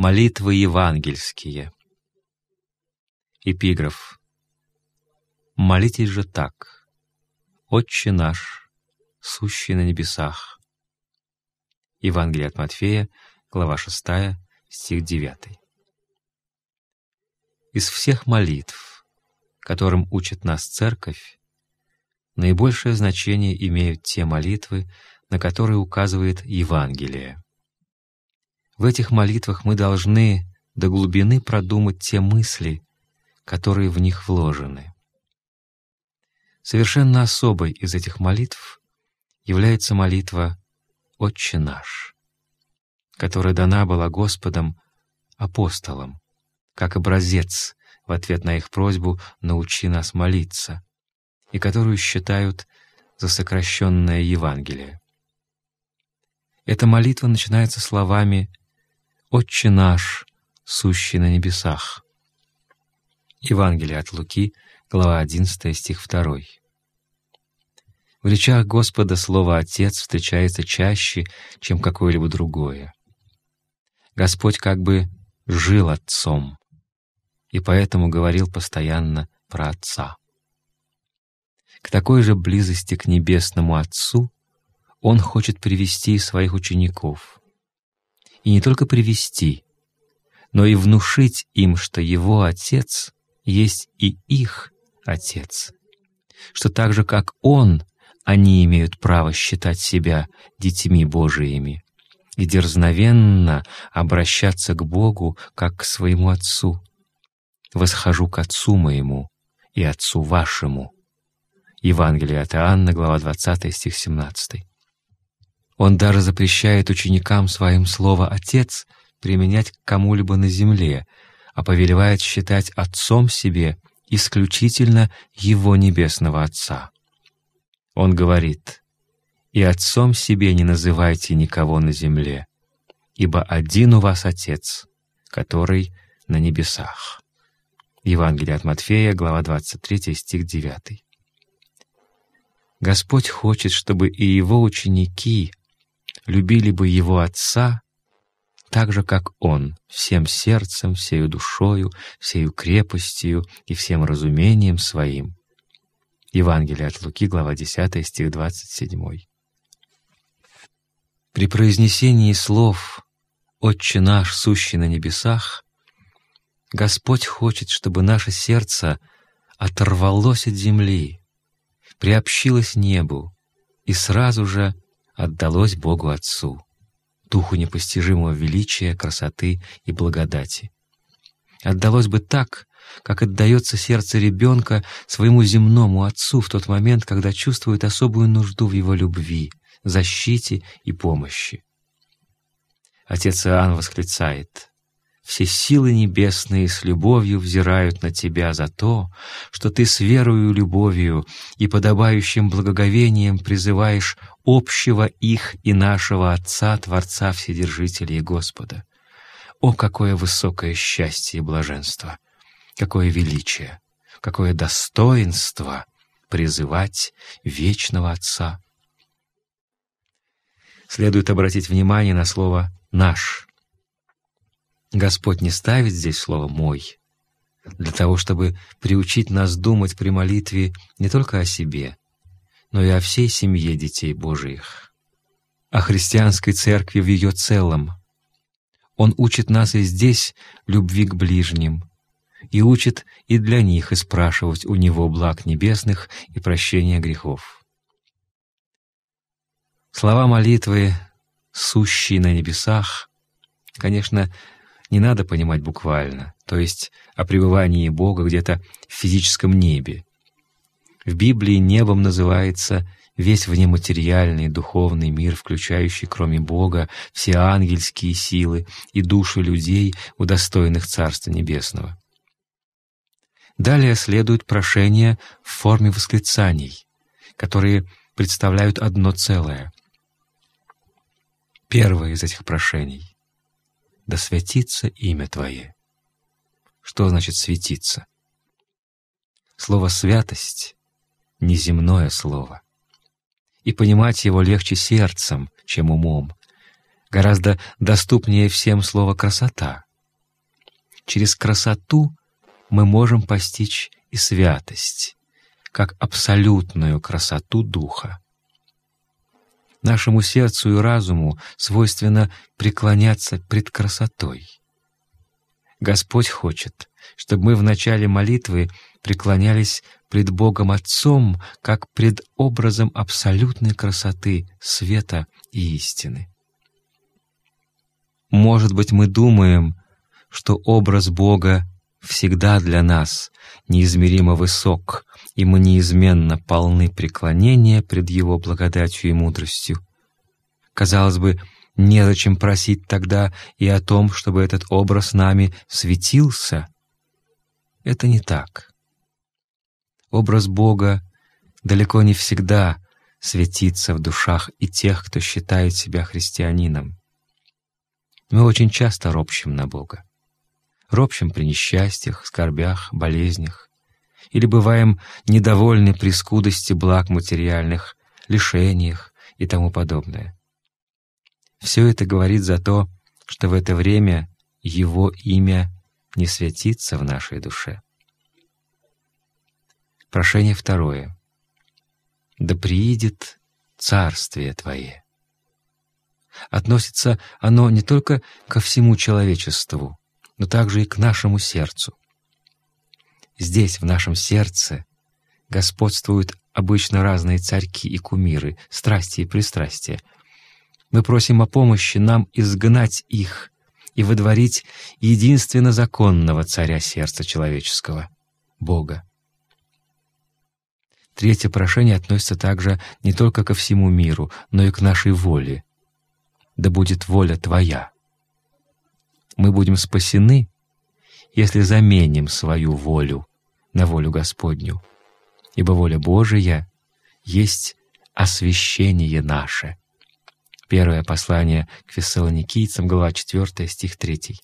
Молитвы евангельские. Эпиграф. Молитесь же так. Отче наш, сущий на небесах. Евангелие от Матфея, глава 6, стих 9. Из всех молитв, которым учит нас Церковь, наибольшее значение имеют те молитвы, на которые указывает Евангелие. В этих молитвах мы должны до глубины продумать те мысли, которые в них вложены. Совершенно особой из этих молитв является молитва «Отче наш», которая дана была Господом апостолам, как образец в ответ на их просьбу «научи нас молиться», и которую считают за сокращенное Евангелие. Эта молитва начинается словами «Отче наш, сущий на небесах». Евангелие от Луки, глава 11, стих 2. В речах Господа слово «отец» встречается чаще, чем какое-либо другое. Господь как бы жил отцом, и поэтому говорил постоянно про отца. К такой же близости к небесному отцу он хочет привести своих учеников и не только привести, но и внушить им, что его Отец есть и их Отец, что так же, как Он, они имеют право считать себя детьми Божиими и дерзновенно обращаться к Богу, как к своему Отцу. «Восхожу к Отцу моему и Отцу вашему». Евангелие от Иоанна, глава 20, стих 17. Он даже запрещает ученикам своим слово «отец» применять к кому-либо на земле, а повелевает считать отцом себе исключительно его небесного отца. Он говорит, «И отцом себе не называйте никого на земле, ибо один у вас отец, который на небесах». Евангелие от Матфея, глава 23, стих 9. Господь хочет, чтобы и Его ученики любили бы его отца, так же, как он, всем сердцем, всею душою, всею крепостью и всем разумением своим. Евангелие от Луки, глава 10, стих 27. При произнесении слов «Отче наш, сущий на небесах», Господь хочет, чтобы наше сердце оторвалось от земли, приобщилось небу и сразу же — отдалось Богу Отцу, духу непостижимого величия, красоты и благодати. Отдалось бы так, как отдается сердце ребенка своему земному отцу в тот момент, когда чувствует особую нужду в его любви, защите и помощи. Отец Иоанн восклицает все силы небесные с любовью взирают на тебя за то, что ты с верою, любовью и подобающим благоговением призываешь общего их и нашего Отца, Творца Вседержителя и Господа. О, какое высокое счастье и блаженство! Какое величие! Какое достоинство призывать Вечного Отца! Следует обратить внимание на слово «наш», Господь не ставит здесь слово «мой», для того, чтобы приучить нас думать при молитве не только о себе, но и о всей семье детей Божиих, о христианской церкви в ее целом. Он учит нас и здесь любви к ближним, и учит и для них испрашивать у Него благ небесных и прощения грехов. Слова молитвы «сущие на небесах» конечно, не надо понимать буквально, то есть о пребывании Бога где-то в физическом небе. В Библии небом называется весь внематериальный духовный мир, включающий, кроме Бога, все ангельские силы и души людей, удостоенных Царства Небесного. Далее следуют прошения в форме восклицаний, которые представляют одно целое. Первое из этих прошений да святится имя Твое». Что значит «светиться»? Слово «святость» — неземное слово. И понимать его легче сердцем, чем умом. Гораздо доступнее всем слово «красота». Через красоту мы можем постичь и святость, как абсолютную красоту Духа. Нашему сердцу и разуму свойственно преклоняться пред красотой. Господь хочет, чтобы мы в начале молитвы преклонялись пред Богом Отцом, как пред образом абсолютной красоты, света и истины. Может быть, мы думаем, что образ Бога всегда для нас неизмеримо высок, и мы неизменно полны преклонения пред Его благодатью и мудростью. Казалось бы, незачем просить тогда и о том, чтобы этот образ нами светился. Это не так. Образ Бога далеко не всегда светится в душах и тех, кто считает себя христианином. Мы очень часто ропщем на Бога ропщем при несчастьях, скорбях, болезнях, или бываем недовольны при скудости благ материальных, лишениях и тому подобное. Все это говорит за то, что в это время Его имя не светится в нашей душе. Прошение второе. «Да приидет Царствие Твое». Относится оно не только ко всему человечеству, но также и к нашему сердцу. Здесь, в нашем сердце, господствуют обычно разные царьки и кумиры, страсти и пристрастия. Мы просим о помощи нам изгнать их и выдворить единственно законного царя сердца человеческого — Бога. Третье прошение относится также не только ко всему миру, но и к нашей воле. «Да будет воля Твоя», мы будем спасены, если заменим свою волю на волю Господню. Ибо воля Божия есть освящение наше. Первое послание к фессалоникийцам, глава 4, стих 3.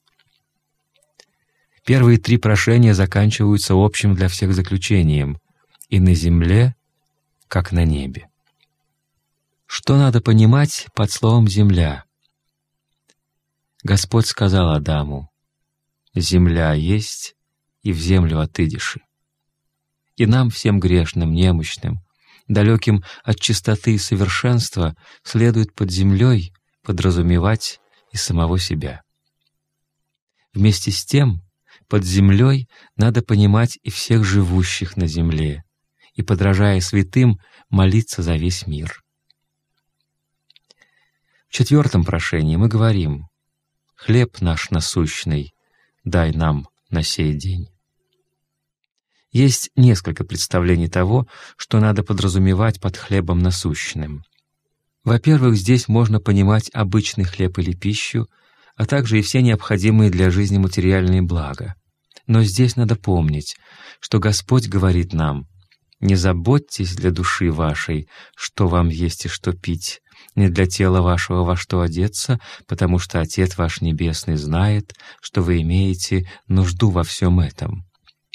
Первые три прошения заканчиваются общим для всех заключением «и на земле, как на небе». Что надо понимать под словом «земля»? Господь сказал Адаму, «Земля есть, и в землю отыдешь». И нам, всем грешным, немощным, далеким от чистоты и совершенства, следует под землей подразумевать и самого себя. Вместе с тем, под землей надо понимать и всех живущих на земле, и, подражая святым, молиться за весь мир. В четвертом прошении мы говорим хлеб наш насущный дай нам на сей день. Есть несколько представлений того, что надо подразумевать под хлебом насущным. Во-первых, здесь можно понимать обычный хлеб или пищу, а также и все необходимые для жизни материальные блага. Но здесь надо помнить, что Господь говорит нам, «Не заботьтесь для души вашей, что вам есть и что пить, не для тела вашего во что одеться, потому что Отец ваш Небесный знает, что вы имеете нужду во всем этом».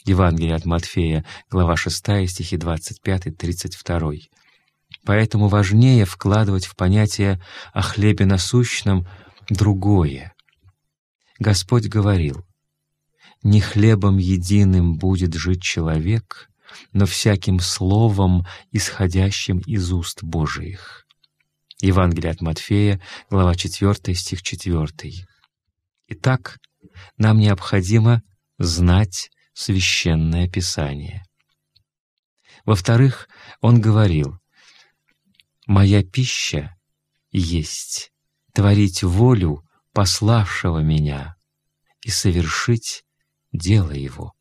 Евангелие от Матфея, глава 6, стихи 25-32. Поэтому важнее вкладывать в понятие о хлебе насущном другое. Господь говорил, «Не хлебом единым будет жить человек, но всяким словом, исходящим из уст Божиих». Евангелие от Матфея, глава 4, стих 4. Итак, нам необходимо знать Священное Писание. Во-вторых, он говорил, «Моя пища есть творить волю пославшего меня и совершить дело его».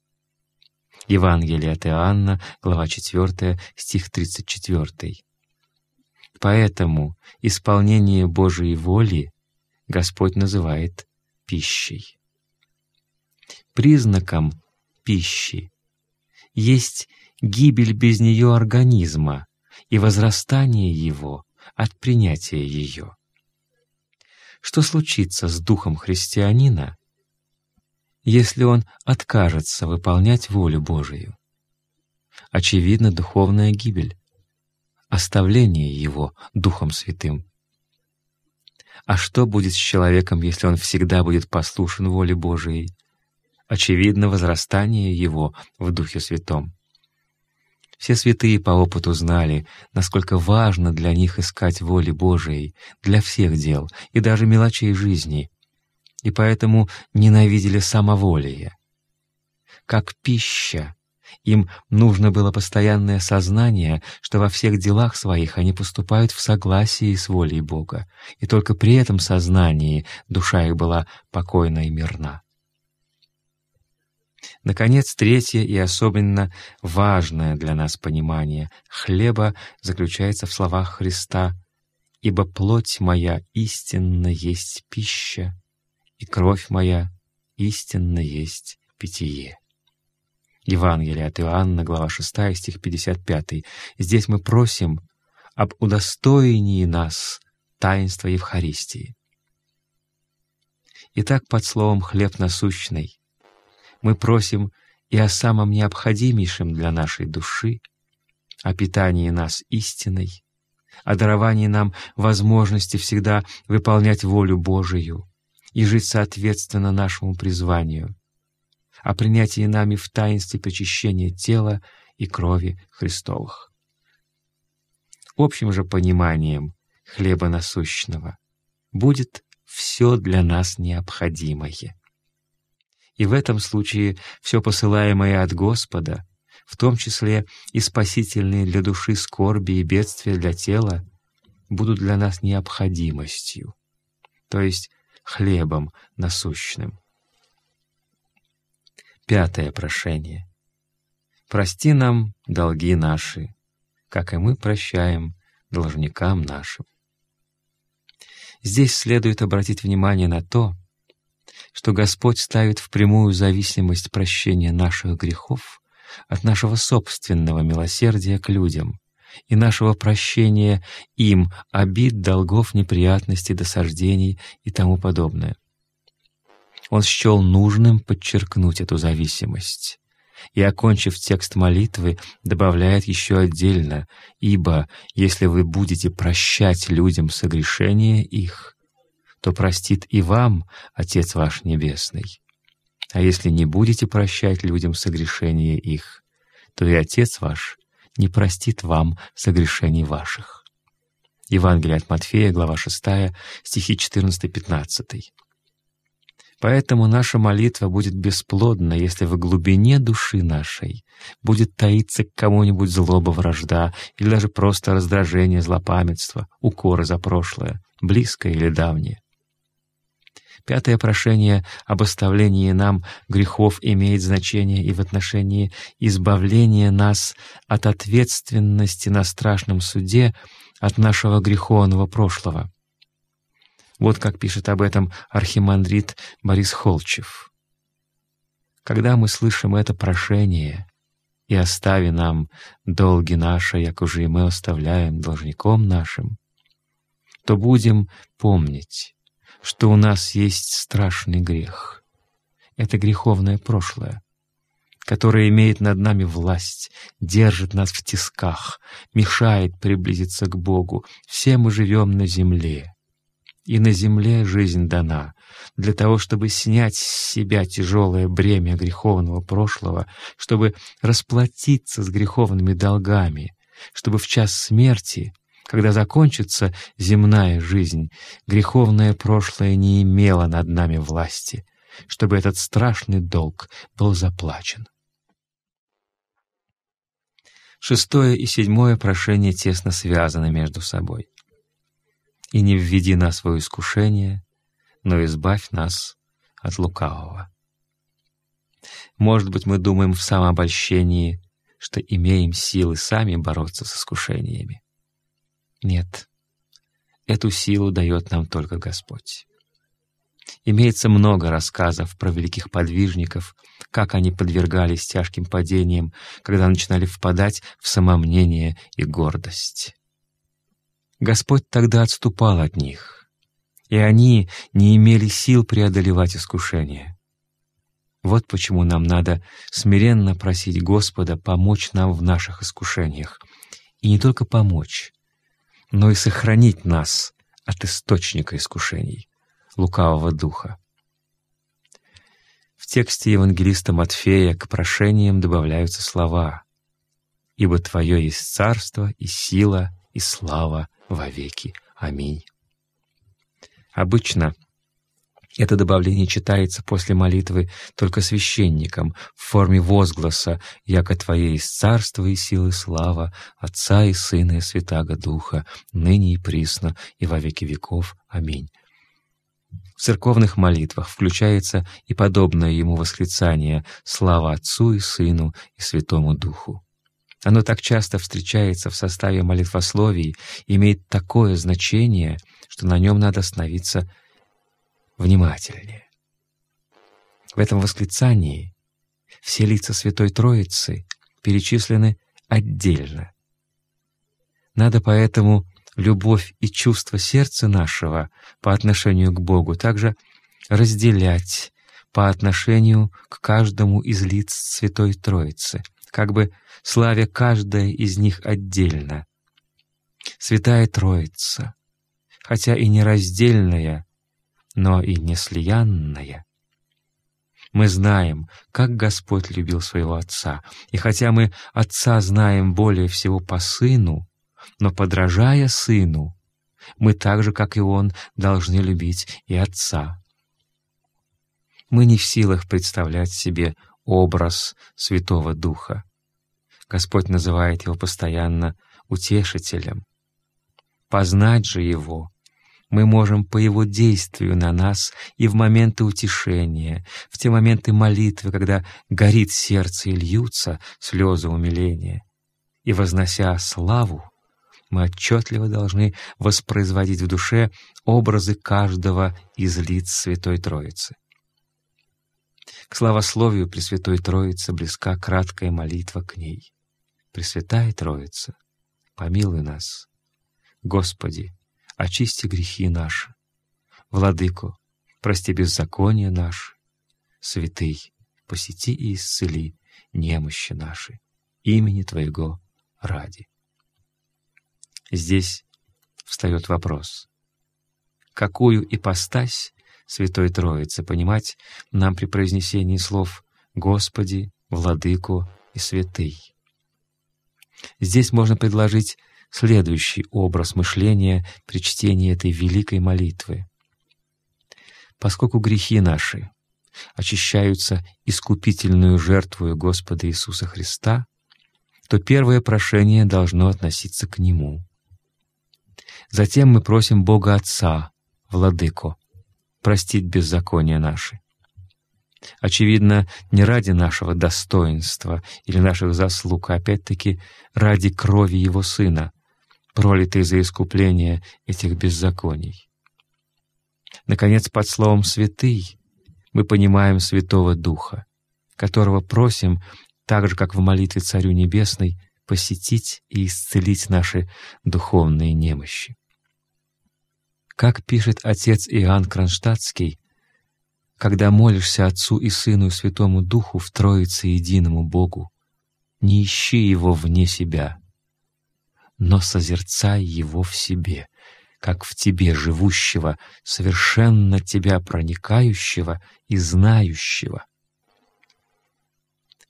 Евангелие от Иоанна, глава 4, стих 34. Поэтому исполнение Божьей воли Господь называет пищей. Признаком пищи есть гибель без нее организма и возрастание его от принятия ее. Что случится с духом христианина, если он откажется выполнять волю Божию? Очевидно, духовная гибель оставление его Духом Святым. А что будет с человеком, если он всегда будет послушен воле Божией? Очевидно, возрастание его в Духе Святом. Все святые по опыту знали, насколько важно для них искать воли Божией для всех дел и даже мелочей жизни, и поэтому ненавидели самоволие. Как пища им нужно было постоянное сознание, что во всех делах своих они поступают в согласии с волей Бога, и только при этом сознании душа их была покойна и мирна. Наконец, третье и особенно важное для нас понимание хлеба заключается в словах Христа «Ибо плоть моя истинно есть пища, и кровь моя истинно есть питье». Евангелие от Иоанна, глава 6, стих 55. Здесь мы просим об удостоении нас таинства Евхаристии. Итак, под словом «хлеб насущный» мы просим и о самом необходимейшем для нашей души, о питании нас истиной, о даровании нам возможности всегда выполнять волю Божию и жить соответственно нашему призванию, о принятии нами в таинстве почищения тела и крови Христовых. Общим же пониманием хлеба насущного будет все для нас необходимое. И в этом случае все посылаемое от Господа, в том числе и спасительные для души скорби и бедствия для тела, будут для нас необходимостью, то есть хлебом насущным. Пятое прошение. «Прости нам долги наши, как и мы прощаем должникам нашим». Здесь следует обратить внимание на то, что Господь ставит в прямую зависимость прощения наших грехов от нашего собственного милосердия к людям и нашего прощения им обид, долгов, неприятностей, досаждений и тому подобное. Он счел нужным подчеркнуть эту зависимость. И, окончив текст молитвы, добавляет еще отдельно, «Ибо, если вы будете прощать людям согрешения их, то простит и вам Отец ваш Небесный. А если не будете прощать людям согрешения их, то и Отец ваш не простит вам согрешений ваших». Евангелие от Матфея, глава 6, стихи 14-15. Поэтому наша молитва будет бесплодна, если в глубине души нашей будет таиться к кому-нибудь злоба вражда или даже просто раздражение, злопамятство, укоры за прошлое, близкое или давнее. Пятое прошение об оставлении нам грехов имеет значение и в отношении избавления нас от ответственности на страшном суде от нашего греховного прошлого — вот как пишет об этом архимандрит Борис Холчев. «Когда мы слышим это прошение, и остави нам долги наши, як уже и мы оставляем должником нашим, то будем помнить, что у нас есть страшный грех. Это греховное прошлое, которое имеет над нами власть, держит нас в тисках, мешает приблизиться к Богу. Все мы живем на земле, и на земле жизнь дана, для того, чтобы снять с себя тяжелое бремя греховного прошлого, чтобы расплатиться с греховными долгами, чтобы в час смерти, когда закончится земная жизнь, греховное прошлое не имело над нами власти, чтобы этот страшный долг был заплачен. Шестое и седьмое прошение тесно связаны между собой и не введи нас во искушение, но избавь нас от лукавого. Может быть, мы думаем в самообольщении, что имеем силы сами бороться с искушениями. Нет, эту силу дает нам только Господь. Имеется много рассказов про великих подвижников, как они подвергались тяжким падениям, когда начинали впадать в самомнение и гордость. Господь тогда отступал от них, и они не имели сил преодолевать искушение. Вот почему нам надо смиренно просить Господа помочь нам в наших искушениях, и не только помочь, но и сохранить нас от источника искушений, лукавого духа. В тексте Евангелиста Матфея к прошениям добавляются слова «Ибо Твое есть царство и сила и слава вовеки, Аминь. Обычно это добавление читается после молитвы только священником в форме возгласа «Яко Твое есть Царство и силы слава, Отца и Сына и Святаго Духа, ныне и присно, и во веки веков. Аминь». В церковных молитвах включается и подобное ему восклицание «Слава Отцу и Сыну и Святому Духу». Оно так часто встречается в составе молитвословий, имеет такое значение, что на нем надо становиться внимательнее. В этом восклицании все лица Святой Троицы перечислены отдельно. Надо поэтому любовь и чувство сердца нашего по отношению к Богу также разделять по отношению к каждому из лиц Святой Троицы — как бы славя каждое из них отдельно. Святая Троица, хотя и не нераздельная, но и не слиянная. Мы знаем, как Господь любил своего Отца, и хотя мы Отца знаем более всего по Сыну, но, подражая Сыну, мы так же, как и Он, должны любить и Отца. Мы не в силах представлять себе образ Святого Духа. Господь называет его постоянно утешителем. Познать же его мы можем по его действию на нас и в моменты утешения, в те моменты молитвы, когда горит сердце и льются слезы умиления. И вознося славу, мы отчетливо должны воспроизводить в душе образы каждого из лиц Святой Троицы. К славословию Пресвятой Троицы близка краткая молитва к ней. Пресвятая Троица, помилуй нас. Господи, очисти грехи наши. Владыко, прости беззаконие наши. Святый, посети и исцели немощи наши. Имени Твоего ради. Здесь встает вопрос, какую ипостась Святой Троицы, понимать нам при произнесении слов «Господи», «Владыку» и «Святый». Здесь можно предложить следующий образ мышления при чтении этой великой молитвы. «Поскольку грехи наши очищаются искупительную жертвою Господа Иисуса Христа, то первое прошение должно относиться к Нему. Затем мы просим Бога Отца, Владыку, простить беззаконие наши. Очевидно, не ради нашего достоинства или наших заслуг, а опять-таки ради крови Его Сына, пролитой за искупление этих беззаконий. Наконец, под словом «святый» мы понимаем Святого Духа, которого просим, так же, как в молитве Царю Небесной, посетить и исцелить наши духовные немощи. Как пишет отец Иоанн Кронштадтский, «Когда молишься Отцу и Сыну и Святому Духу в Троице Единому Богу, не ищи Его вне себя, но созерцай Его в себе, как в тебе живущего, совершенно тебя проникающего и знающего,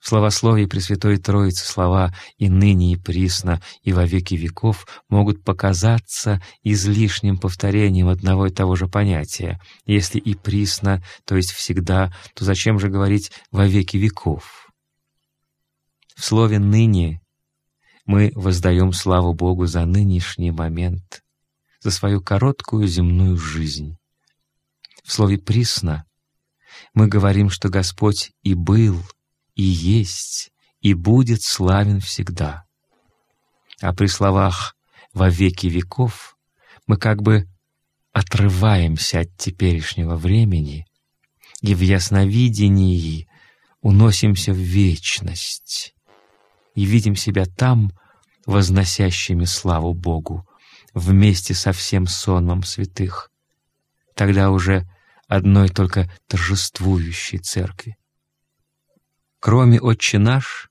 Словословие Пресвятой Троицы, слова «и ныне, и присно, и во веки веков» могут показаться излишним повторением одного и того же понятия. Если и присно, то есть всегда, то зачем же говорить «во веки веков»? В слове «ныне» мы воздаем славу Богу за нынешний момент, за свою короткую земную жизнь. В слове «присно» мы говорим, что Господь и был — и есть, и будет славен всегда. А при словах «во веки веков» мы как бы отрываемся от теперешнего времени и в ясновидении уносимся в вечность и видим себя там, возносящими славу Богу, вместе со всем сонмом святых. Тогда уже одной только торжествующей церкви. Кроме «Отче наш»,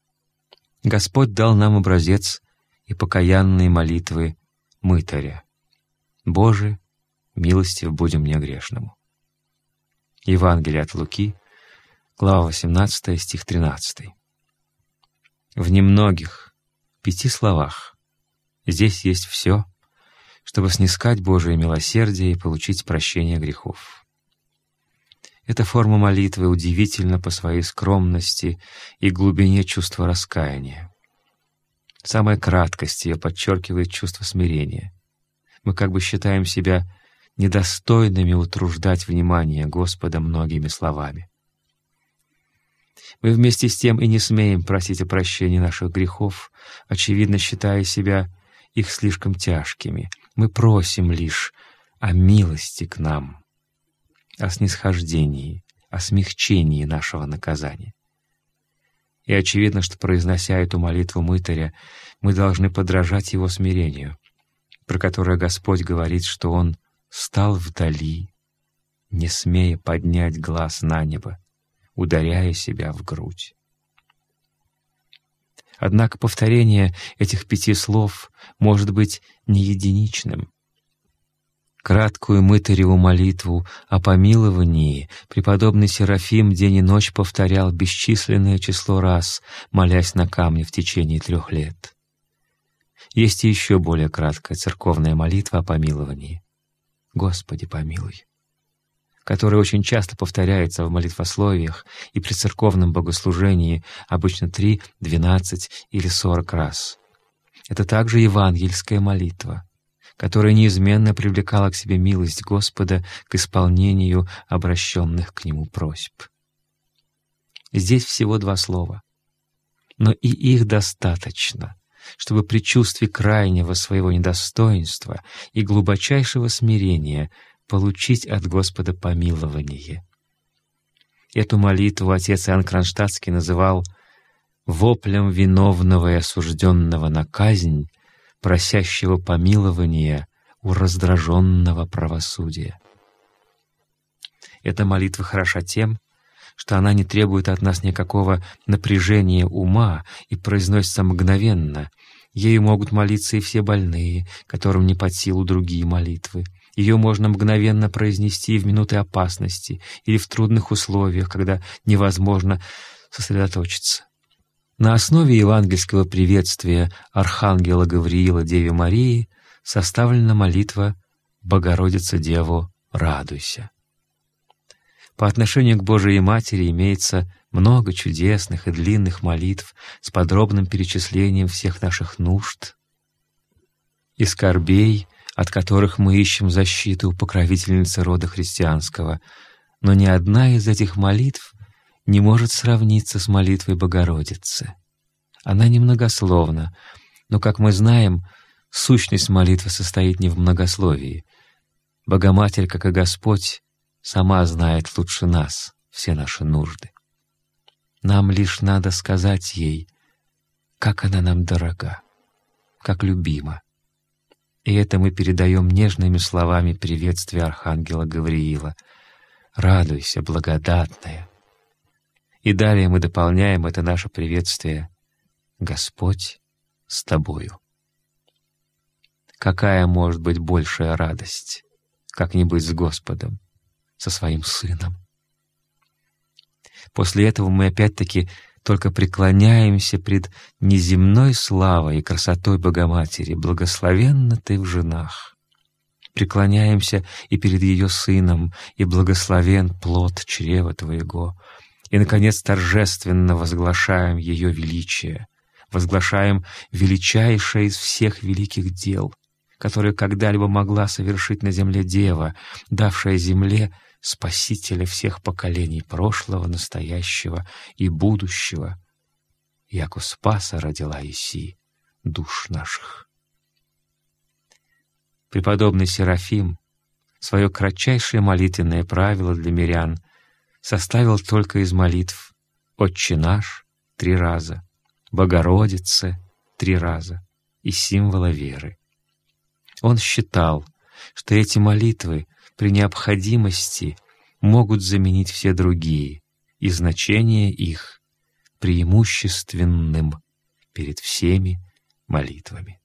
Господь дал нам образец и покаянные молитвы мытаря. «Боже, милостив будем мне грешному». Евангелие от Луки, глава 18, стих 13. В немногих, пяти словах, здесь есть все, чтобы снискать Божие милосердие и получить прощение грехов. Эта форма молитвы удивительна по своей скромности и глубине чувства раскаяния. Самая краткость ее подчеркивает чувство смирения. Мы как бы считаем себя недостойными утруждать внимание Господа многими словами. Мы вместе с тем и не смеем просить о прощении наших грехов, очевидно считая себя их слишком тяжкими. Мы просим лишь о милости к нам о снисхождении, о смягчении нашего наказания. И очевидно, что, произнося эту молитву мытаря, мы должны подражать его смирению, про которое Господь говорит, что он стал вдали, не смея поднять глаз на небо, ударяя себя в грудь. Однако повторение этих пяти слов может быть не единичным — Краткую мытареву молитву о помиловании преподобный Серафим день и ночь повторял бесчисленное число раз, молясь на камне в течение трех лет. Есть и еще более краткая церковная молитва о помиловании. «Господи, помилуй», которая очень часто повторяется в молитвословиях и при церковном богослужении обычно три, двенадцать или сорок раз. Это также евангельская молитва — которая неизменно привлекала к себе милость Господа к исполнению обращенных к Нему просьб. Здесь всего два слова, но и их достаточно, чтобы при чувстве крайнего своего недостоинства и глубочайшего смирения получить от Господа помилование. Эту молитву отец Иоанн Кронштадтский называл «воплем виновного и осужденного на казнь, просящего помилования у раздраженного правосудия. Эта молитва хороша тем, что она не требует от нас никакого напряжения ума и произносится мгновенно. Ею могут молиться и все больные, которым не под силу другие молитвы. Ее можно мгновенно произнести в минуты опасности или в трудных условиях, когда невозможно сосредоточиться. На основе евангельского приветствия Архангела Гавриила Деве Марии составлена молитва «Богородица Деву, радуйся». По отношению к Божией Матери имеется много чудесных и длинных молитв с подробным перечислением всех наших нужд и скорбей, от которых мы ищем защиту у покровительницы рода христианского. Но ни одна из этих молитв не может сравниться с молитвой Богородицы. Она немногословна, но, как мы знаем, сущность молитвы состоит не в многословии. Богоматерь, как и Господь, сама знает лучше нас все наши нужды. Нам лишь надо сказать ей, как она нам дорога, как любима. И это мы передаем нежными словами приветствия Архангела Гавриила. «Радуйся, благодатная!» И далее мы дополняем это наше приветствие «Господь с тобою». Какая может быть большая радость, как не быть с Господом, со своим Сыном? После этого мы опять-таки только преклоняемся пред неземной славой и красотой Богоматери, благословенна ты в женах. Преклоняемся и перед ее сыном, и благословен плод чрева твоего. И, наконец, торжественно возглашаем ее величие, возглашаем величайшее из всех великих дел, которое когда-либо могла совершить на земле Дева, давшая земле Спасителя всех поколений прошлого, настоящего и будущего. Яко спаса родила Иси душ наших. Преподобный Серафим — свое кратчайшее молитвенное правило для мирян составил только из молитв «Отче наш» три раза, «Богородице» три раза и символа веры. Он считал, что эти молитвы при необходимости могут заменить все другие, и значение их преимущественным перед всеми молитвами.